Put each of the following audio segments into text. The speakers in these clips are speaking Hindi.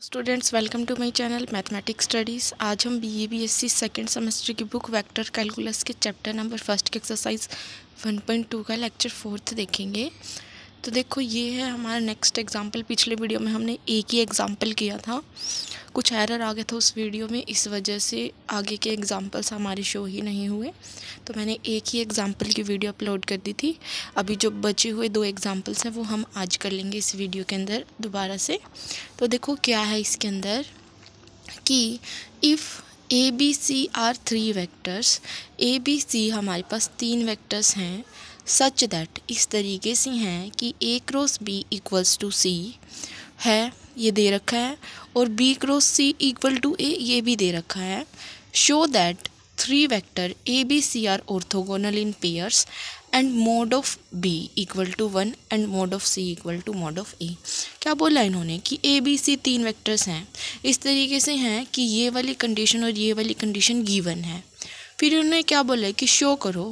Students welcome to my channel mathematics studies आज हम B A B S C second semester की बुक वेक्टर कैलकुलस के चैप्टर नंबर फर्स्ट के एक्सरसाइज 1.2 का लेक्चर फोर्थ देखेंगे तो देखो ये है हमारा नेक्स्ट एग्ज़ाम्पल पिछले वीडियो में हमने एक ही एग्ज़ाम्पल किया था कुछ एरर आ गया था उस वीडियो में इस वजह से आगे के एग्ज़ाम्पल्स हमारे शो ही नहीं हुए तो मैंने एक ही एग्ज़ाम्पल की वीडियो अपलोड कर दी थी अभी जो बचे हुए दो एग्ज़ाम्पल्स हैं वो हम आज कर लेंगे इस वीडियो के अंदर दोबारा से तो देखो क्या है इसके अंदर कि if A B C are three vectors A B C हमारे पास तीन वैक्टर्स हैं सच दैट इस तरीके से हैं कि A cross B equals to C है ये दे रखा है और B cross C equal to A ये भी दे रखा है show that three vector A B C are orthogonal in pairs and mod of B equal to one and mod of C equal to mod of A क्या बोला इन्होंने कि ए बी सी तीन वेक्टर्स हैं इस तरीके से हैं कि ये वाली कंडीशन और ये वाली कंडीशन गिवन है फिर उन्होंने क्या बोला कि शो करो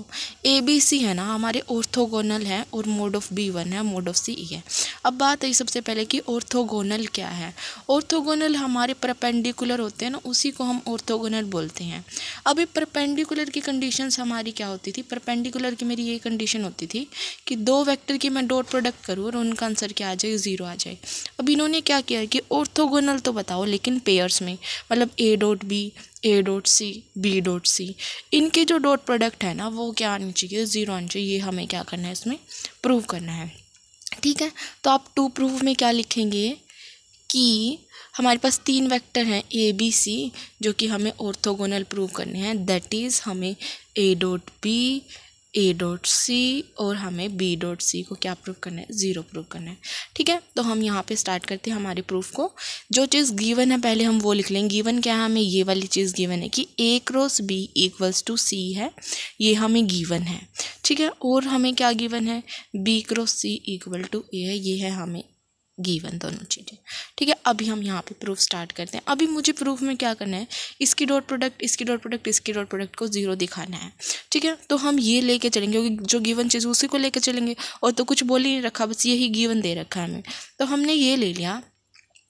ए बी सी है ना हमारे ऑर्थोगोनल है और मोड ऑफ बी वन है मोड ऑफ सी ई है अब बात आई सबसे पहले कि ऑर्थोगोनल क्या है ऑर्थोगोनल हमारे परपेंडिकुलर होते हैं ना उसी को हम ऑर्थोगोनल बोलते हैं अभी परपेंडिकुलर की कंडीशन हमारी क्या होती थी परपेंडिकुलर की मेरी ये कंडीशन होती थी कि दो वैक्टर की मैं डॉट प्रोडक्ट करूँ और उनका आंसर क्या आ जाए ज़ीरो आ जाए अब इन्होंने क्या किया कि ऑर्थोगोनल तो बताओ लेकिन पेयर्स में मतलब A dot B A dot C B dot C इनके जो डॉट प्रोडक्ट है ना वो क्या आनी चाहिए ज़ीरो आनी चाहिए ये हमें क्या करना है इसमें प्रूव करना है ठीक है तो आप टू प्रूव में क्या लिखेंगे कि हमारे पास तीन वेक्टर हैं ए बी सी जो कि हमें ऑर्थोगोनल प्रूव करने हैं दैट इज़ हमें A dot B A dot C और हमें बी डॉट सी को क्या प्रूफ करना है ज़ीरो प्रूफ करना है ठीक है तो हम यहाँ पे स्टार्ट करते हैं हमारे प्रूफ को जो चीज़ गिवन है पहले हम वो लिख लें गिवन क्या है हमें ये वाली चीज़ गिवन है कि A cross B equals to C है ये हमें गिवन है ठीक है और हमें क्या गिवन है B cross C equal to A है ये है हमें गीवन दोनों चीज़ें ठीक है अभी हम यहाँ पे प्रूफ स्टार्ट करते हैं अभी मुझे प्रूफ में क्या करना है इसकी डॉट प्रोडक्ट इसकी डॉट प्रोडक्ट इसकी डॉट प्रोडक्ट को जीरो दिखाना है ठीक है तो हम ये लेके चलेंगे क्योंकि जो गिवन चीज़ उसी को लेके चलेंगे और तो कुछ बोल ही नहीं रखा बस यही गिवन दे रखा है हमें तो हमने ये ले लिया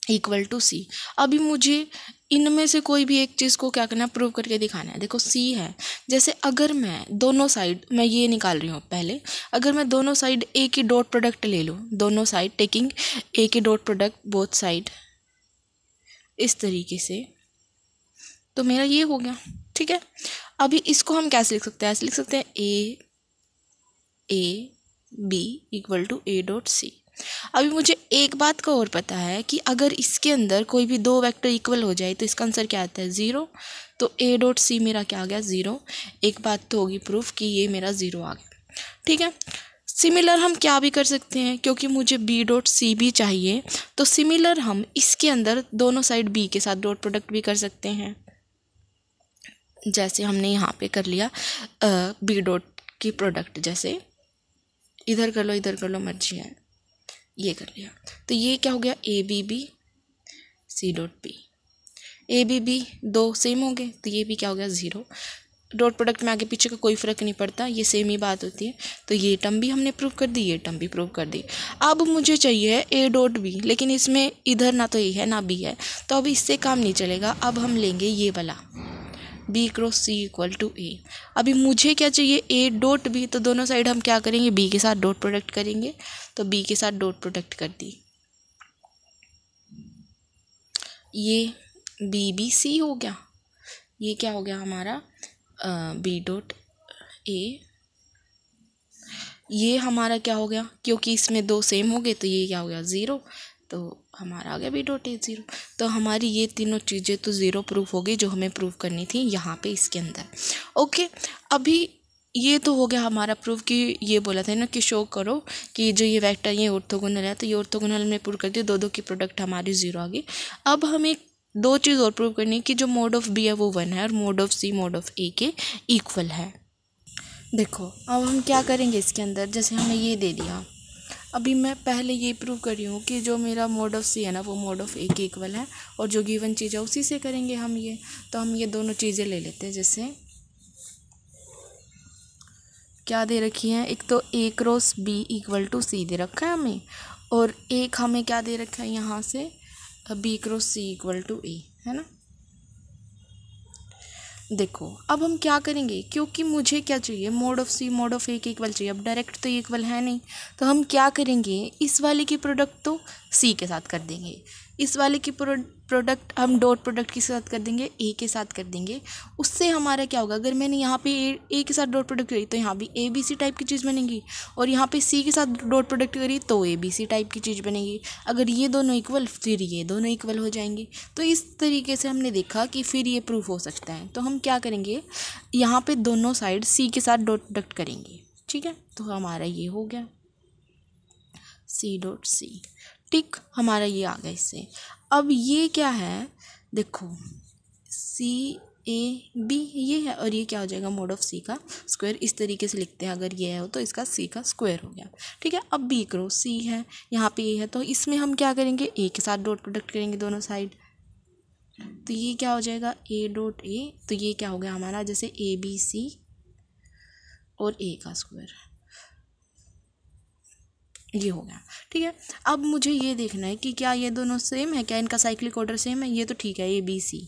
इक्वल टू सी अभी मुझे इनमें से कोई भी एक चीज़ को क्या करना है प्रूव करके दिखाना है देखो सी है जैसे अगर मैं दोनों साइड मैं ये निकाल रही हूँ पहले अगर मैं दोनों साइड ए की डॉट प्रोडक्ट ले लूँ दोनों साइड टेकिंग ए की डॉट प्रोडक्ट बोथ साइड इस तरीके से तो मेरा ये हो गया ठीक है अभी इसको हम कैसे लिख सकते हैं ऐसे लिख सकते हैं A A B equal to A dot C अभी मुझे एक बात का और पता है कि अगर इसके अंदर कोई भी दो वेक्टर इक्वल हो जाए तो इसका आंसर क्या आता है ज़ीरो तो ए डॉट सी मेरा क्या आ गया ज़ीरो एक बात तो होगी प्रूफ कि ये मेरा ज़ीरो आ गया ठीक है सिमिलर हम क्या भी कर सकते हैं क्योंकि मुझे बी डॉट सी भी चाहिए तो सिमिलर हम इसके अंदर दोनों साइड बी के साथ डॉट प्रोडक्ट भी कर सकते हैं जैसे हमने यहाँ पे कर लिया बी डॉट की प्रोडक्ट जैसे इधर कर लो इधर कर लो मर्जी है ये कर लिया तो ये क्या हो गया A B B C dot B A B B दो सेम हो गए तो ये भी क्या हो गया ज़ीरो डॉट प्रोडक्ट में आगे पीछे का कोई फ़र्क नहीं पड़ता ये सेम ही बात होती है तो ये टर्म भी हमने प्रूव कर दी ये टर्म भी प्रूव कर दी अब मुझे चाहिए ए डॉट बी लेकिन इसमें इधर ना तो ए है ना बी है तो अब इससे काम नहीं चलेगा अब हम लेंगे ये वाला B cross C equal to A अभी मुझे क्या चाहिए ए डॉट बी तो दोनों साइड हम क्या करेंगे बी के साथ डॉट प्रोडक्ट करेंगे तो बी के साथ डॉट प्रोडक्ट कर दी ये बी बी सी हो गया ये क्या हो गया हमारा बी डॉट ए ये हमारा क्या हो गया क्योंकि इसमें दो सेम हो गए तो ये क्या हो गया ज़ीरो तो हमारा आ गया बी डॉट इज ज़ीरो तो हमारी ये तीनों चीज़ें तो ज़ीरो प्रूफ होगी जो हमें प्रूफ करनी थी यहाँ पे इसके अंदर ओके अभी ये तो हो गया हमारा प्रूफ कि ये बोला था ना कि शो करो कि जो ये वेक्टर ये ऑर्थोगोनल है तो ये ऑर्थोगोनल में प्रूव कर दिए दो दो की प्रोडक्ट हमारी ज़ीरो आ गई अब हमें दो चीज़ और प्रूव करनी है कि जो मोड ऑफ़ बी है वो वन है और mod of C mod of A के इक्वल है देखो अब हम क्या करेंगे इसके अंदर जैसे हमें ये दे दिया अभी मैं पहले ये प्रूव कर रही हूँ कि जो मेरा मोड ऑफ़ सी है ना वो मोड ऑफ़ ए के इक्वल है और जो गिवन चीज़ है उसी से करेंगे हम ये तो हम ये दोनों चीज़ें ले लेते हैं जैसे क्या दे रखी है एक तो A cross B equal to C दे रखा है हमें और एक हमें क्या दे रखा है यहाँ से B cross C equal to A है ना देखो अब हम क्या करेंगे क्योंकि मुझे क्या चाहिए mod of C mod of A के इक्वल चाहिए अब डायरेक्ट तो इक्वल है नहीं तो हम क्या करेंगे इस वाले की प्रोडक्ट तो सी के साथ कर देंगे इस वाले की प्रोडक्ट प्रोडक्ट हम डॉट प्रोडक्ट के साथ कर देंगे ए के साथ कर देंगे उससे हमारा क्या होगा अगर मैंने यहाँ पे ए के साथ डॉट प्रोडक्ट करी तो यहाँ भी ए बी सी टाइप की चीज़ बनेगी और यहाँ पे सी के साथ डॉट प्रोडक्ट करी तो ए बी सी टाइप की चीज़ बनेगी अगर ये दोनों इक्वल फिर ये दोनों इक्वल हो जाएंगे तो इस तरीके से हमने देखा कि फिर ये प्रूफ हो सकता है तो हम क्या करेंगे यहाँ पर दोनों साइड सी के साथ डॉट प्रोडक्ट करेंगे ठीक है तो हमारा ये हो गया सी डॉट सी ठीक हमारा ये आ गया इससे अब ये क्या है देखो सी ए बी ये है और ये क्या हो जाएगा मोड ऑफ सी का स्क्वायर इस तरीके से लिखते हैं अगर ये है तो इसका सी का स्क्वायर हो गया ठीक है अब बी करो सी है यहाँ पे ये है तो इसमें हम क्या करेंगे ए के साथ डॉट प्रोडक्ट करेंगे दोनों साइड तो ये क्या हो जाएगा ए डॉट ए तो ये क्या हो गया हमारा जैसे ए बी सी और ए का स्क्वायर ये हो गया ठीक है अब मुझे ये देखना है कि क्या ये दोनों सेम है क्या इनका साइक्लिक ऑर्डर सेम है ये तो ठीक है ए बी सी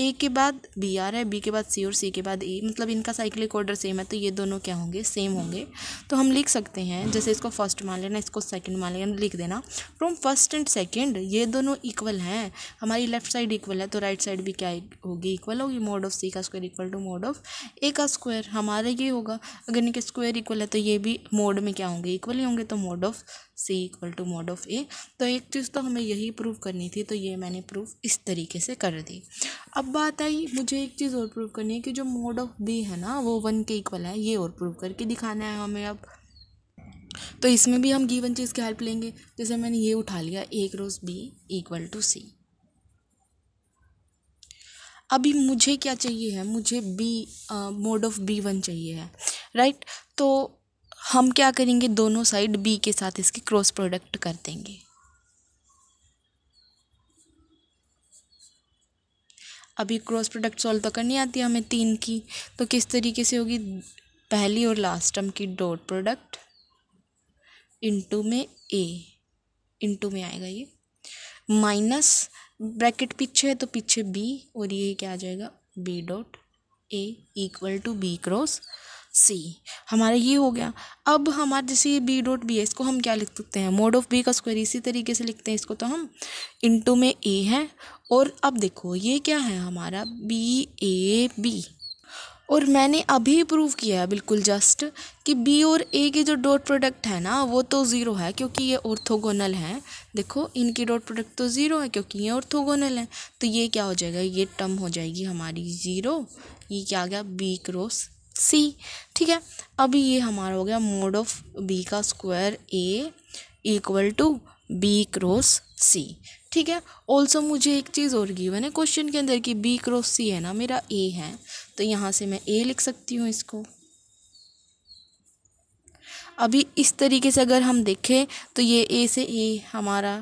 ए के बाद बी आ रहा है बी के बाद सी और सी के बाद ई e, मतलब इनका साइक्लिक ऑर्डर सेम है तो ये दोनों क्या होंगे सेम होंगे तो हम लिख सकते हैं जैसे इसको फर्स्ट मान लेना इसको सेकंड मान लेना लिख देना फ्रॉम फर्स्ट एंड सेकंड ये दोनों इक्वल हैं हमारी लेफ्ट साइड इक्वल है तो राइट साइड भी क्या होगी इक्वल होगी मोड ऑफ सी का square equal to mod of A का स्क्वायर हमारा ये होगा अगर इनके स्क्वायर इक्वल है तो ये भी मोड में क्या होंगे इक्वल ही होंगे तो mod of C equal to mod of A तो एक चीज़ तो हमें यही प्रूव करनी थी तो ये मैंने प्रूफ इस तरीके से कर दी अब बात आई मुझे एक चीज़ और प्रूव करनी है कि जो मोड ऑफ बी है ना वो वन के इक्वल है ये और प्रूव करके दिखाना है हमें अब तो इसमें भी हम गिवन चीज़ की हेल्प लेंगे जैसे मैंने ये उठा लिया A cross B equal to C अभी मुझे क्या चाहिए है मुझे B mod of B one चाहिए है राइट तो हम क्या करेंगे दोनों साइड बी के साथ इसकी क्रॉस प्रोडक्ट कर देंगे अभी क्रॉस प्रोडक्ट सॉल्व तो करनी आती है हमें तीन की तो किस तरीके से होगी पहली और लास्ट टर्म की डॉट प्रोडक्ट इंटू में ए इंटू में आएगा ये माइनस ब्रैकेट पीछे है तो पीछे बी और ये क्या आ जाएगा B dot A equal to B cross C हमारा ये हो गया अब हमारे जैसे बी डॉट बी है इसको हम क्या लिख सकते हैं मोड ऑफ बी का स्क्वायर इसी तरीके से लिखते हैं इसको तो हम इंटू में ए है और अब देखो ये क्या है हमारा बी ए बी और मैंने अभी प्रूव किया है बिल्कुल जस्ट कि बी और ए के जो डॉट प्रोडक्ट है ना वो तो ज़ीरो है क्योंकि ये ऑर्थोगोनल है देखो इनकी डॉट प्रोडक्ट तो ज़ीरो है क्योंकि ये ऑर्थोगोनल है तो ये क्या हो जाएगा ये टर्म हो जाएगी हमारी ज़ीरो ये क्या आ गया बी क्रॉस सी ठीक है अब ये हमारा हो गया मोड ऑफ बी का square A equal to B cross C ठीक है ऑल्सो मुझे एक चीज़ और गिवन है क्वेश्चन के अंदर कि बी क्रॉस सी है ना मेरा ए है तो यहाँ से मैं ए लिख सकती हूँ इसको अभी इस तरीके से अगर हम देखें तो ये ए से ए हमारा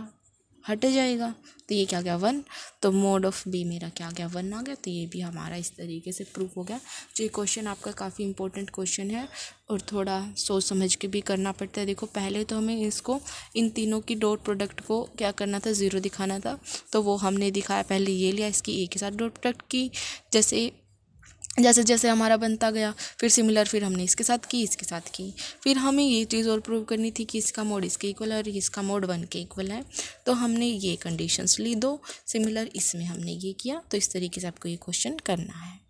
हट जाएगा तो ये क्या गया वन तो मोड ऑफ बी मेरा क्या गया वन आ गया तो ये भी हमारा इस तरीके से प्रूफ हो गया जो तो ये क्वेश्चन आपका काफ़ी इंपॉर्टेंट क्वेश्चन है और थोड़ा सोच समझ के भी करना पड़ता है देखो पहले तो हमें इसको इन तीनों की डॉट प्रोडक्ट को क्या करना था ज़ीरो दिखाना था तो वो हमने दिखाया पहले ये लिया इसकी ए के साथ डॉट प्रोडक्ट की जैसे जैसे जैसे हमारा बनता गया फिर सिमिलर फिर हमने इसके साथ की इसके साथ की फिर हमें ये चीज़ और प्रूव करनी थी कि इसका मोड इसके इक्वल है और इसका मोड वन के इक्वल है तो हमने ये कंडीशंस ली दो सिमिलर इसमें हमने ये किया तो इस तरीके से आपको ये क्वेश्चन करना है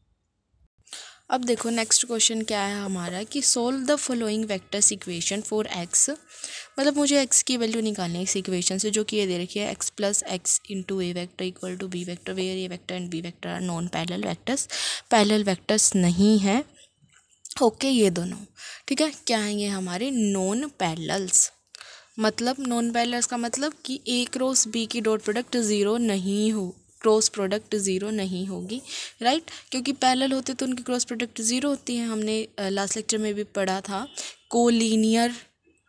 अब देखो नेक्स्ट क्वेश्चन क्या है हमारा कि solve the following vectors equation for X मतलब मुझे एक्स की वैल्यू निकालनी है इस इक्वेशन से जो कि ये दे रखी है X plus X into A vector equal to B vector where A vector and B vector are non parallel vectors parallel vectors नहीं हैं ओके ये दोनों ठीक है क्या हैं ये हमारे नॉन पैरेलल्स मतलब नॉन पैरेलल्स का मतलब कि ए क्रॉस बी की डॉट प्रोडक्ट ज़ीरो नहीं हो क्रॉस प्रोडक्ट ज़ीरो नहीं होगी राइट क्योंकि पैरेलल होते तो उनकी क्रॉस प्रोडक्ट ज़ीरो होती है हमने लास्ट लेक्चर में भी पढ़ा था कोलिनियर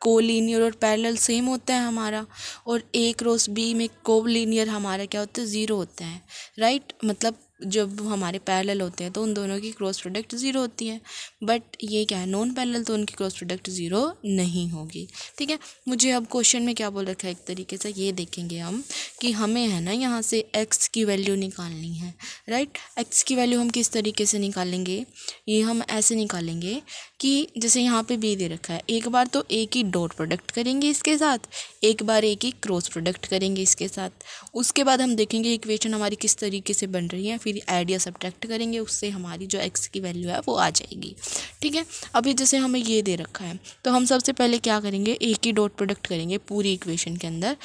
कोलिनियर और पैरेलल सेम होता है हमारा और ए क्रॉस बी में कोलिनियर हमारा क्या होता है ज़ीरो होता है राइट मतलब जब हमारे पैरेलल होते हैं तो उन दोनों की क्रॉस प्रोडक्ट ज़ीरो होती है बट ये क्या है नॉन पैरेलल तो उनकी क्रॉस प्रोडक्ट ज़ीरो नहीं होगी ठीक है मुझे अब क्वेश्चन में क्या बोल रखा है एक तरीके से ये देखेंगे हम कि हमें है ना यहाँ से एक्स की वैल्यू निकालनी है राइट एक्स की वैल्यू हम किस तरीके से निकालेंगे ये हम ऐसे निकालेंगे कि जैसे यहाँ पर बी दे रखा है एक बार तो ए की डॉट प्रोडक्ट करेंगे इसके साथ एक बार ए की क्रॉस प्रोडक्ट करेंगे इसके साथ उसके बाद हम देखेंगे इक्वेशन हमारी किस तरीके से बन रही है फिर ऐड या सब्ट्रैक्ट करेंगे उससे हमारी जो एक्स की वैल्यू है वो आ जाएगी ठीक है अभी जैसे हमें ये दे रखा है तो हम सबसे पहले क्या करेंगे एक ही डॉट प्रोडक्ट करेंगे पूरी इक्वेशन के अंदर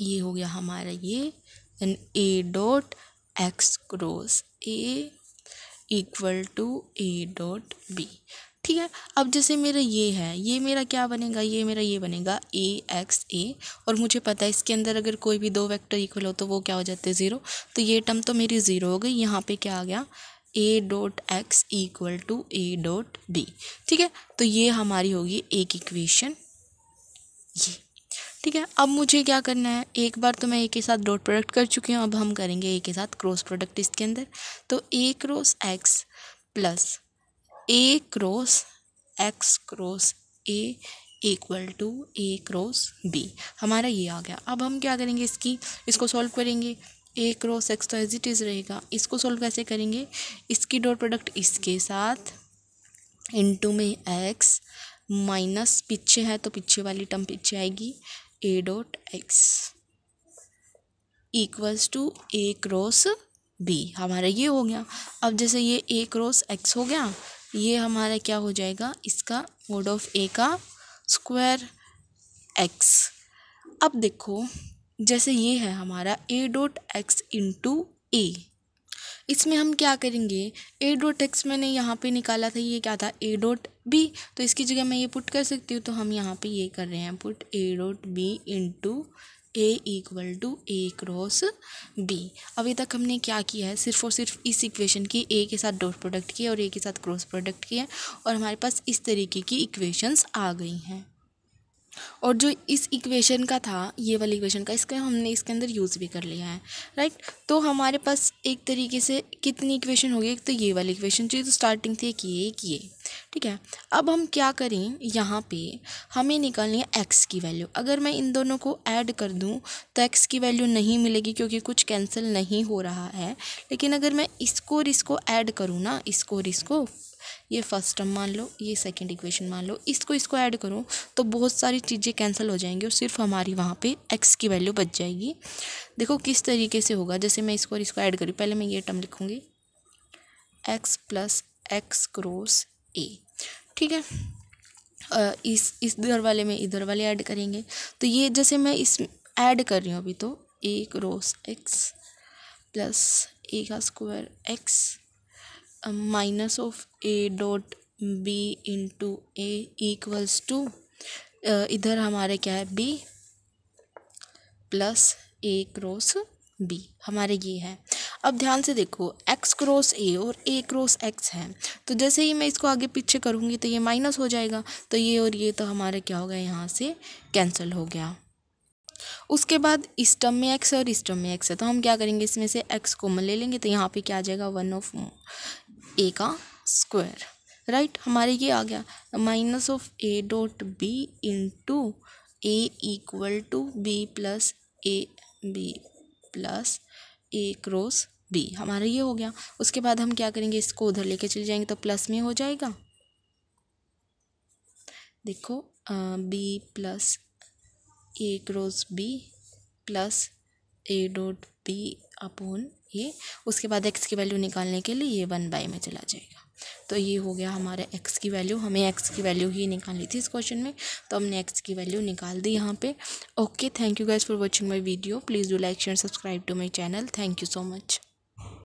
ये हो गया हमारा ये then A dot X cross A equal to A dot B ठीक है अब जैसे मेरा ये है ये मेरा क्या बनेगा ये मेरा ये बनेगा ए एक्स ए और मुझे पता है इसके अंदर अगर कोई भी दो वेक्टर इक्वल हो तो वो क्या हो जाते हैं ज़ीरो तो ये टर्म तो मेरी ज़ीरो हो गई यहाँ पे क्या आ गया A dot X equal to A dot B ठीक है तो ये हमारी होगी एक इक्वेशन ये ठीक है अब मुझे क्या करना है एक बार तो मैं ए के साथ डॉट प्रोडक्ट कर चुकी हूँ अब हम करेंगे ए के साथ क्रॉस प्रोडक्ट इसके अंदर तो A cross X plus A cross X cross A equal to A cross B हमारा ये आ गया अब हम क्या करेंगे इसकी इसको सॉल्व करेंगे ए क्रॉस एक्स तो एज इट इज़ रहेगा इसको सॉल्व कैसे करेंगे इसकी डॉट प्रोडक्ट इसके साथ इनटू में एक्स माइनस पीछे है तो पीछे वाली टर्म पीछे आएगी A dot X equals to A cross B हमारा ये हो गया अब जैसे ये ए क्रॉस एक्स हो गया ये हमारा क्या हो जाएगा इसका मोड ऑफ ए का स्क्वायर एक्स अब देखो जैसे ये है हमारा A dot X into A इसमें हम क्या करेंगे ए डॉट एक्स मैंने यहाँ पे निकाला था ये क्या था ए डॉट बी तो इसकी जगह मैं ये पुट कर सकती हूँ तो हम यहाँ पे ये कर रहे हैं put A dot B into A equal to A cross B अभी तक हमने क्या किया है सिर्फ और सिर्फ इस इक्वेशन की ए के साथ डॉट प्रोडक्ट किया और ए के साथ क्रॉस प्रोडक्ट किया और हमारे पास इस तरीके की इक्वेशंस आ गई हैं और जो इस इक्वेशन का था ये वाली इक्वेशन का इसका हमने इसके अंदर यूज़ भी कर लिया है राइट तो हमारे पास एक तरीके से कितनी इक्वेशन होगी एक तो ये वाली इक्वेशन जो तो स्टार्टिंग थी एक ये एक ये ठीक है अब हम क्या करें यहाँ पे हमें निकालनी है एक्स की वैल्यू अगर मैं इन दोनों को ऐड कर दूँ तो एक्स की वैल्यू नहीं मिलेगी क्योंकि कुछ कैंसिल नहीं हो रहा है लेकिन अगर मैं इसको और इसको ऐड करूँ ना इसको और इसको ये फर्स्ट टर्म मान लो ये सेकेंड इक्वेशन मान लो इसको इसको ऐड करो तो बहुत सारी चीज़ें कैंसिल हो जाएंगी और सिर्फ हमारी वहाँ पे एक्स की वैल्यू बच जाएगी देखो किस तरीके से होगा जैसे मैं इसको और इसको ऐड करी पहले मैं ये टर्म लिखूँगी X plus X cross A ठीक है इस इधर वाले में इधर वाले ऐड करेंगे तो ये जैसे मैं इस ऐड कर रही हूँ अभी तो A cross X plus A का square X minus of A dot B into equals to इधर हमारे क्या है B plus A cross B हमारे ये है अब ध्यान से देखो एक्स क्रॉस ए और ए क्रॉस एक्स है तो जैसे ही मैं इसको आगे पीछे करूँगी तो ये माइनस हो जाएगा तो ये और ये तो हमारे क्या हो गया यहाँ से कैंसिल हो गया उसके बाद इस टर्म में एक्स है और इस टर्म में एक्स है तो हम क्या करेंगे इसमें से एक्स कोमन ले लेंगे तो यहाँ पे क्या आ जाएगा वन ऑफ ए का स्क्वायर राइट right? हमारे ये आ गया minus of A dot B into A equal to B plus A B plus A cross B हमारा ये हो गया उसके बाद हम क्या करेंगे इसको उधर लेके चले जाएंगे तो प्लस में हो जाएगा देखो B plus A cross B plus A dot B upon ये उसके बाद एक्स की वैल्यू निकालने के लिए ये वन बाई में चला जाएगा तो ये हो गया हमारा एक्स की वैल्यू हमें एक्स की वैल्यू ही निकालनी थी इस क्वेश्चन में तो हमने एक्स की वैल्यू निकाल दी यहाँ पे okay thank you guys for watching my video please do like share subscribe to my channel thank you so much